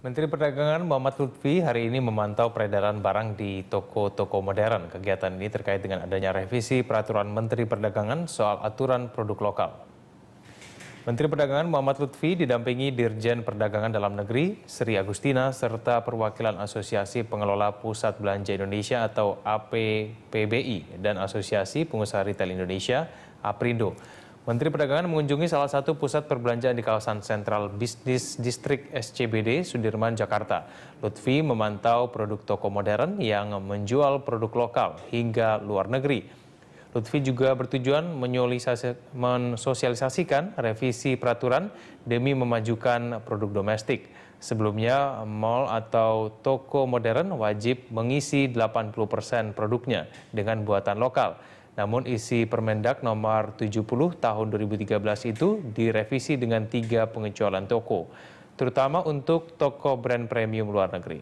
Menteri Perdagangan Muhammad Lutfi hari ini memantau peredaran barang di toko-toko modern. Kegiatan ini terkait dengan adanya revisi peraturan Menteri Perdagangan soal aturan produk lokal. Menteri Perdagangan Muhammad Lutfi didampingi Dirjen Perdagangan Dalam Negeri Sri Agustina serta perwakilan Asosiasi Pengelola Pusat Belanja Indonesia atau APPBI dan Asosiasi Pengusaha Retail Indonesia APRINDO. Menteri Perdagangan mengunjungi salah satu pusat perbelanjaan di kawasan sentral bisnis distrik SCBD Sudirman, Jakarta. Lutfi memantau produk toko modern yang menjual produk lokal hingga luar negeri. Lutfi juga bertujuan mensosialisasikan revisi peraturan demi memajukan produk domestik. Sebelumnya, mall atau toko modern wajib mengisi 80% produknya dengan buatan lokal. Namun isi Permendak nomor 70 tahun 2013 itu direvisi dengan tiga pengecualian toko, terutama untuk toko brand premium luar negeri.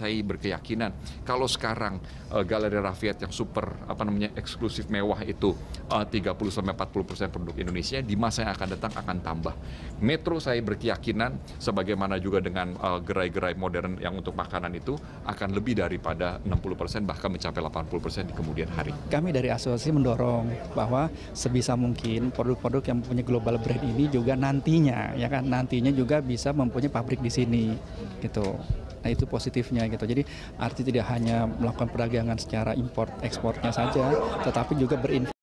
Saya berkeyakinan kalau sekarang uh, galeri Rafiat yang super apa namanya eksklusif mewah itu eh, uh, 30 sampai 40 persen produk Indonesia di masa yang akan datang akan tambah. Metro saya berkeyakinan sebagaimana juga dengan eh, gerai-gerai uh, modern yang untuk makanan itu akan lebih daripada 60 persen bahkan mencapai 80 persen di kemudian hari. Kami dari asosiasi mendorong bahwa sebisa mungkin produk-produk yang punya global brand ini juga nantinya ya kan nantinya juga bisa mempunyai pabrik di sini gitu. Nah itu positifnya gitu. Jadi arti tidak hanya melakukan perdagangan secara import ekspornya saja, tetapi juga berinvestasi